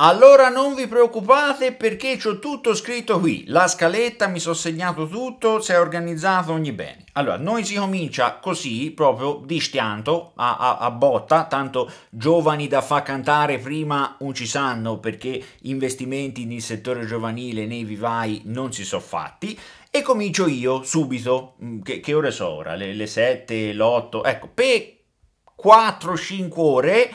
Allora non vi preoccupate perché c'ho tutto scritto qui, la scaletta, mi sono segnato tutto, si è organizzato ogni bene. Allora, noi si comincia così, proprio di stianto, a, a, a botta, tanto giovani da far cantare prima non ci sanno perché investimenti nel settore giovanile, nei vivai non si sono fatti, e comincio io subito, mm, che, che ore so ora? Le, le 7, l'8, ecco, per 4-5 ore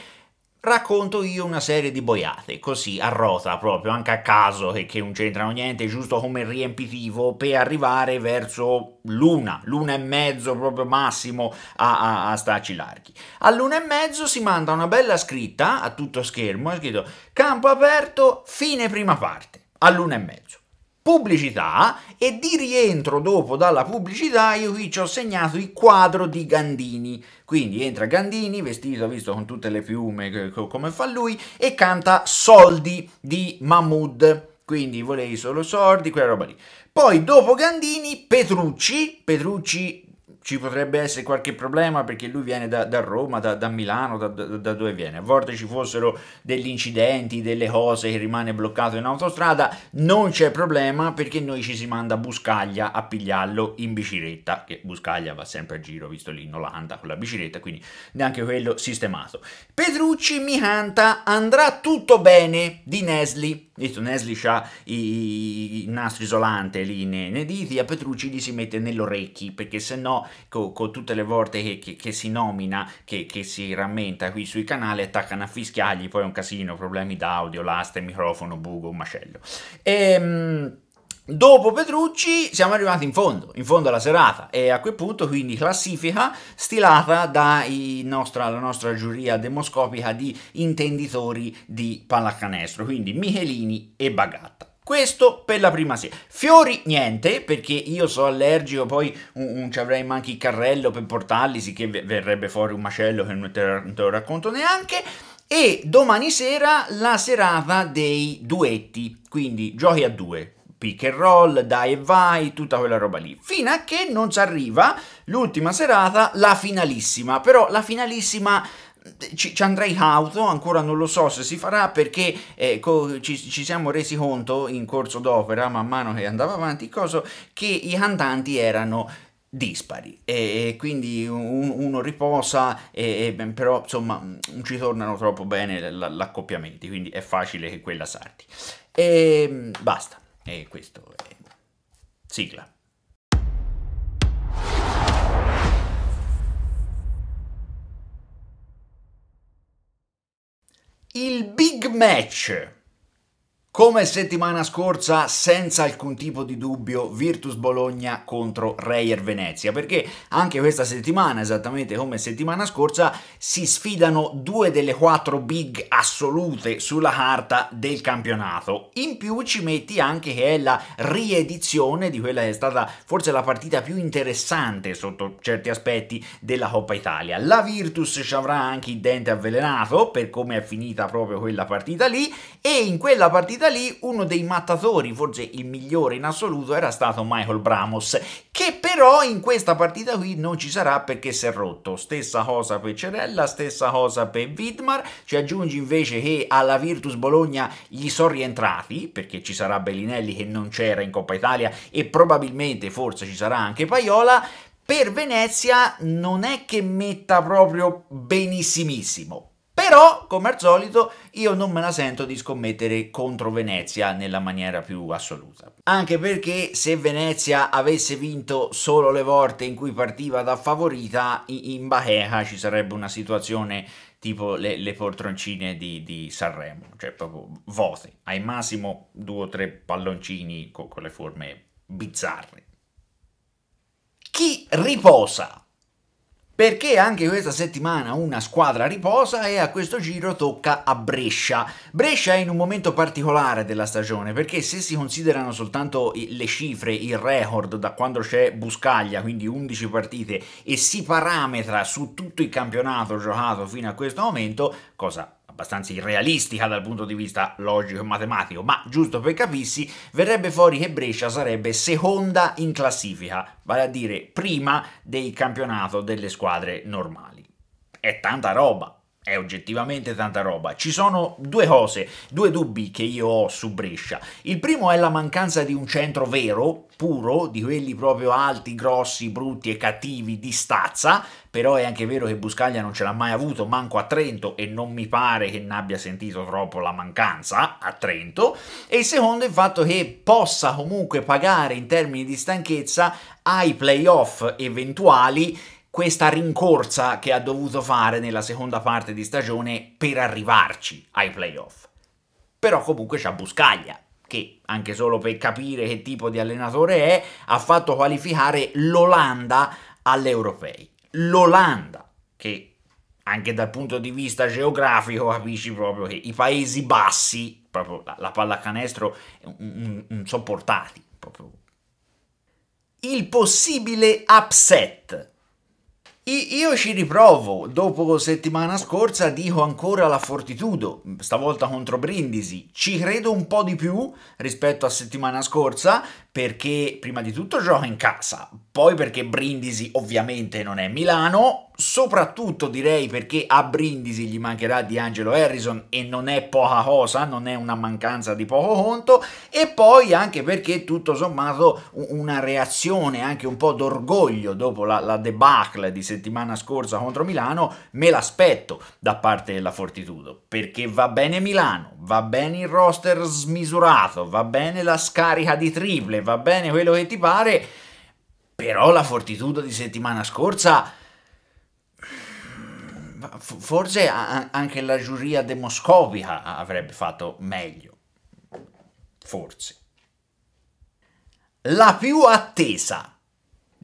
racconto io una serie di boiate, così a rota proprio, anche a caso, e che non c'entrano niente, giusto come riempitivo, per arrivare verso l'una, l'una e mezzo proprio massimo a, a, a starci larghi. All'una e mezzo si manda una bella scritta a tutto schermo, è scritto campo aperto, fine prima parte, all'una e mezzo pubblicità e di rientro dopo dalla pubblicità io qui ci ho segnato il quadro di Gandini. Quindi entra Gandini, vestito, visto, con tutte le piume eh, come fa lui, e canta Soldi di Mahmood. Quindi volevi solo soldi, quella roba lì. Poi dopo Gandini, Petrucci, Petrucci ci potrebbe essere qualche problema perché lui viene da, da Roma, da, da Milano, da, da, dove viene. A volte ci fossero degli incidenti, delle cose che rimane bloccato in autostrada, non c'è problema perché noi ci si manda Buscaglia a pigliarlo in bicicletta, che Buscaglia va sempre a giro, visto lì in Olanda con la bicicletta, quindi neanche quello sistemato. Petrucci mi canta Andrà tutto bene di Nesli Visto, Nesli ha i nastri isolanti lì nei, nei, diti, a Petrucci li si mette nell'orecchio, perché se no, con co tutte le volte che, che, che si nomina, che, che, si rammenta qui sui canali, attaccano a fischiargli, poi è un casino, problemi d'audio, laste, microfono, bugo, un macello. Ehm... Dopo Petrucci siamo arrivati in fondo, in fondo alla serata e a quel punto quindi classifica stilata dalla nostra, giuria demoscopica di intenditori di pallacanestro, quindi Michelini e Bagatta. Questo per la prima sera. Fiori niente, perché io so allergico, poi un, un, ci avrei manchi il carrello per portarli, sicché verrebbe fuori un macello che non te, non te lo racconto neanche. E domani sera la serata dei duetti, quindi giochi a due pick and roll, dai e vai, tutta quella roba lì. Fino a che non ci arriva l'ultima serata, la finalissima. Però la finalissima eh, ci, ci, andrei auto, ancora non lo so se si farà perché eh, ci, ci, siamo resi conto in corso d'opera, man mano che andava avanti il coso, che i cantanti erano dispari e, e quindi un, uno riposa e, e, però insomma non mm, ci tornano troppo bene l'accoppiamenti quindi è facile che quella sarti e ehm, basta e questo è... Sigla. Il big match come settimana scorsa, senza alcun tipo di dubbio, Virtus Bologna contro Reyer Venezia, perché anche questa settimana, esattamente come settimana scorsa, si sfidano due delle quattro big assolute sulla carta del campionato. In più ci metti anche che è la riedizione di quella che è stata forse la partita più interessante sotto certi aspetti della Coppa Italia. La Virtus ci avrà anche il dente avvelenato per come è finita proprio quella partita lì e in quella partita da lì uno dei matatori, forse il migliore in assoluto, era stato Michael Bramos, che però in questa partita qui non ci sarà perché si è rotto. Stessa cosa per Cerella, stessa cosa per Widmar, ci aggiungi invece che alla Virtus Bologna gli sono rientrati, perché ci sarà Bellinelli che non c'era in Coppa Italia e probabilmente forse ci sarà anche Paiola, per Venezia non è che metta proprio benissimissimo, però come al solito io non me la sento di scommettere contro Venezia nella maniera più assoluta. Anche perché se Venezia avesse vinto solo le volte in cui partiva da favorita, in Baheca ci sarebbe una situazione tipo le, le poltroncine di, di, Sanremo, cioè proprio vote, ai massimo due o tre palloncini con, con le forme bizzarre. Chi riposa perché anche questa settimana una squadra riposa e a questo giro tocca a Brescia. Brescia è in un momento particolare della stagione perché se si considerano soltanto le cifre, il record da quando c'è Buscaglia, quindi 11 partite, e si parametra su tutto il campionato giocato fino a questo momento, cosa abbastanza irrealistica dal punto di vista logico e matematico, ma giusto per capirsi, verrebbe fuori che Brescia sarebbe seconda in classifica, vale a dire prima del campionato delle squadre normali. È tanta roba, è oggettivamente tanta roba. Ci sono due cose, due dubbi che io ho su Brescia. Il primo è la mancanza di un centro vero, puro, di quelli proprio alti, grossi, brutti e cattivi di stazza, però è anche vero che Buscaglia non ce l'ha mai avuto manco a Trento e non mi pare che ne abbia sentito troppo la mancanza a Trento e il secondo è il fatto che possa comunque pagare in termini di stanchezza ai playoff eventuali questa rincorsa che ha dovuto fare nella seconda parte di stagione per arrivarci ai playoff. Però comunque c'ha Buscaglia, che anche solo per capire che tipo di allenatore è, ha fatto qualificare l'Olanda agli europei l'Olanda, che anche dal punto di vista geografico capisci proprio che i Paesi Bassi, proprio la, la pallacanestro, non sono portati. Proprio. Il possibile upset io ci riprovo, dopo settimana scorsa dico ancora la Fortitudo, stavolta contro Brindisi, ci credo un po' di più rispetto a settimana scorsa perché prima di tutto gioca in casa, poi perché Brindisi ovviamente non è Milano, soprattutto direi perché a Brindisi gli mancherà di Angelo Harrison e non è poca cosa, non è una mancanza di poco conto e poi anche perché tutto sommato una reazione anche un po' d'orgoglio dopo la, la debacle di settimana settimana scorsa contro Milano, me l'aspetto da parte della Fortitudo, perché va bene Milano, va bene il roster smisurato, va bene la scarica di triple, va bene quello che ti pare, però la Fortitudo di settimana scorsa forse anche la giuria demoscopica avrebbe fatto meglio. Forse. La più attesa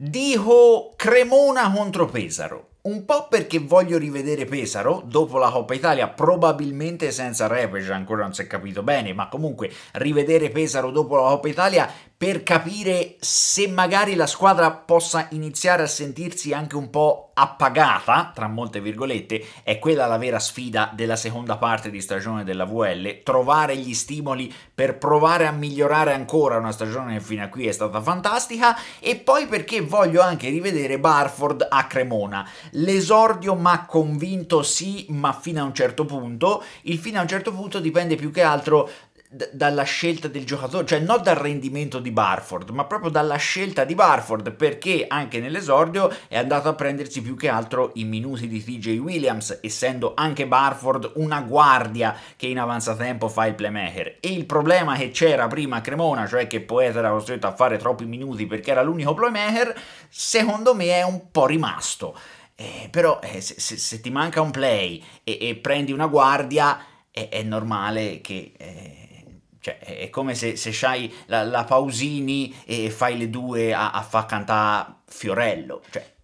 Dico Cremona contro Pesaro. Un po' perché voglio rivedere Pesaro dopo la Coppa Italia, probabilmente senza Repeja, ancora non si è capito bene, ma comunque rivedere Pesaro dopo la Coppa Italia per capire se magari la squadra possa iniziare a sentirsi anche un po' appagata, tra molte virgolette, è quella la vera sfida della seconda parte di stagione della VL, trovare gli stimoli per provare a migliorare ancora una stagione che fino a qui è stata fantastica e poi perché voglio anche rivedere Barford a Cremona. L'esordio mi ha convinto sì, ma fino a un certo punto, il fino a un certo punto dipende più che altro d- dalla scelta del giocatore, cioè non dal rendimento di Barford, ma proprio dalla scelta di Barford, perché anche nell'esordio è andato a prendersi più che altro i minuti di TJ Williams, essendo anche Barford una guardia che in avanzatempo fa il playmaker. E il problema che c'era prima a Cremona, cioè che Poeta era costretto a fare troppi minuti perché era l'unico playmaker, secondo me è un po' rimasto. Eh, però eh, se, se, se, ti manca un play e, e prendi una guardia, è, è normale che... Eh, cioè, è come se, se c'hai la, la, Pausini e fai le due a, a far cantare Fiorello. Cioè,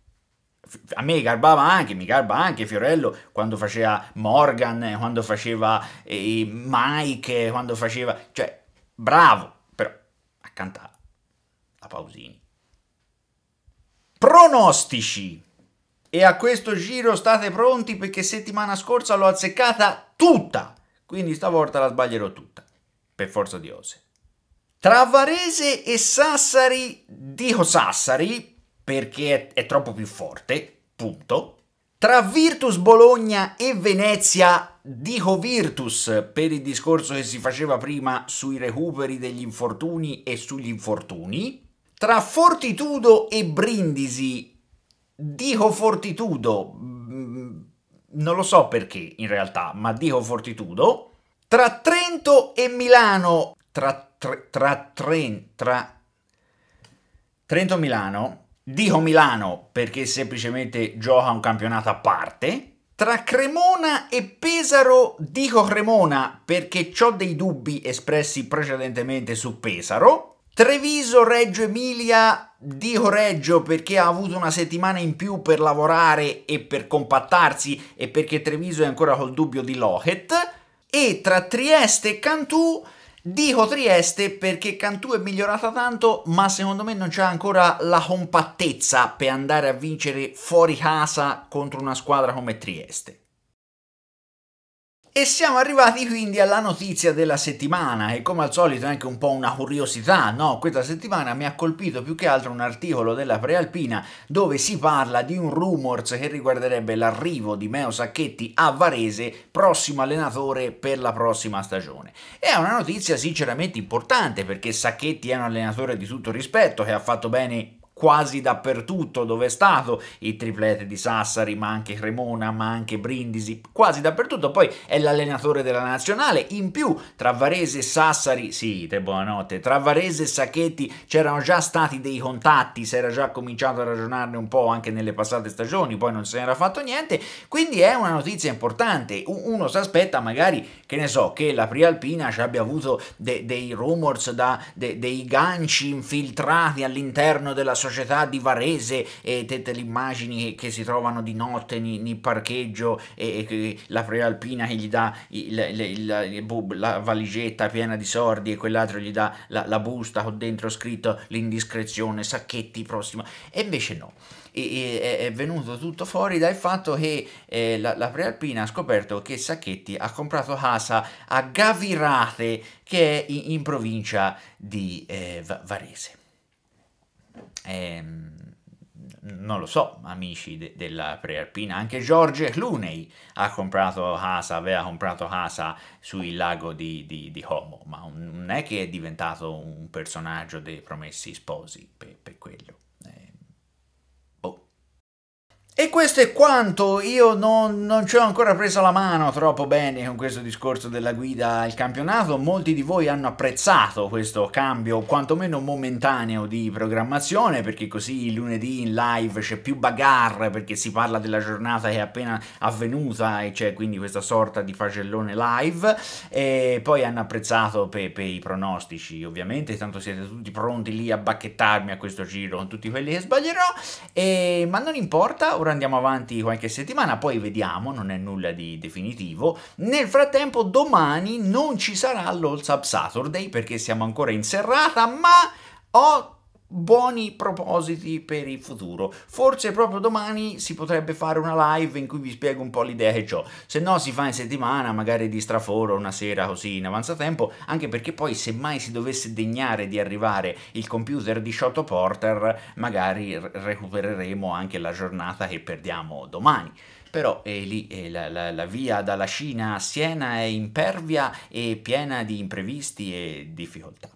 a me garbava anche, mi garba anche Fiorello quando faceva Morgan, eh, quando faceva eh, Mike, eh, quando faceva... Cioè, bravo, però a cantare la Pausini. Pronostici. E a questo giro state pronti perché settimana scorsa l'ho azzeccata tutta. Quindi stavolta la sbaglierò tutta per forza di cose. Tra Varese e Sassari dico Sassari perché è, è troppo più forte, punto. Tra Virtus Bologna e Venezia dico Virtus per il discorso che si faceva prima sui recuperi degli infortuni e sugli infortuni. Tra Fortitudo e Brindisi dico Fortitudo, mm, non lo so perché in realtà, ma dico Fortitudo. Tra Trento e Milano, tra, tre, tra, tra Trento e Milano, dico Milano perché semplicemente gioca un campionato a parte, tra Cremona e Pesaro dico Cremona perché ho dei dubbi espressi precedentemente su Pesaro. Treviso, Reggio Emilia dico Reggio perché ha avuto una settimana in più per lavorare e per compattarsi e perché Treviso è ancora col dubbio di Lochet e tra Trieste e Cantù dico Trieste perché Cantù è migliorata tanto ma secondo me non c'è ancora la compattezza per andare a vincere fuori casa contro una squadra come Trieste. E siamo arrivati quindi alla notizia della settimana e come al solito è anche un po' una curiosità, no? Questa settimana mi ha colpito più che altro un articolo della Prealpina dove si parla di un rumors che riguarderebbe l'arrivo di Meo Sacchetti a Varese, prossimo allenatore per la prossima stagione. E È una notizia sinceramente importante perché Sacchetti è un allenatore di tutto rispetto che ha fatto bene quasi dappertutto dove è stato, il triplete di Sassari, ma anche Cremona, ma anche Brindisi, quasi dappertutto, poi è l'allenatore della nazionale, in più tra Varese e Sassari, sì, te buonanotte, tra Varese e Sacchetti c'erano già stati dei contatti, si era già cominciato a ragionarne un po' anche nelle passate stagioni, poi non se n'era fatto niente, quindi è una notizia importante, uno si aspetta magari, che ne so, che la Prialpina ci abbia avuto de dei rumors, da, de dei ganci infiltrati all'interno della sua società di Varese e te, te immagini che si trovano di notte nel parcheggio e, e, la prealpina che gli dà il, il, il, la valigetta piena di sordi e quell'altro gli dà la, la busta con dentro scritto l'indiscrezione, sacchetti, prossimo. E invece no è venuto tutto fuori dal fatto che eh, la, la Prealpina ha scoperto che Sacchetti ha comprato casa a Gavirate che è in, in provincia di eh, Varese eh, non lo so, amici de della prealpina, anche George Clooney ha comprato casa, aveva comprato casa sul lago di, di, di Como, ma non è che è diventato un personaggio dei promessi sposi per, per quello. E questo è quanto, io non, non, ci ho ancora preso la mano troppo bene con questo discorso della guida al campionato, molti di voi hanno apprezzato questo cambio quantomeno momentaneo di programmazione perché così lunedì in live c'è più bagarre perché si parla della giornata che è appena avvenuta e c'è quindi questa sorta di facellone live e poi hanno apprezzato per, per i pronostici ovviamente, tanto siete tutti pronti lì a bacchettarmi a questo giro con tutti quelli che sbaglierò, e, ma non importa, ora tour, andiamo avanti qualche settimana, poi vediamo, non è nulla di definitivo. Nel frattempo domani non ci sarà l'All Sub Saturday perché siamo ancora in serrata, ma ho buoni propositi per il futuro. Forse proprio domani si potrebbe fare una live in cui vi spiego un po' l'idea che ho. Se no si fa in settimana, magari di straforo, una sera così in avanzatempo, anche perché poi se mai si dovesse degnare di arrivare il computer di Shotto Porter, magari recupereremo anche la giornata che perdiamo domani però eh, lì eh, la, la, la, via dalla Cina a Siena è impervia e piena di imprevisti e difficoltà.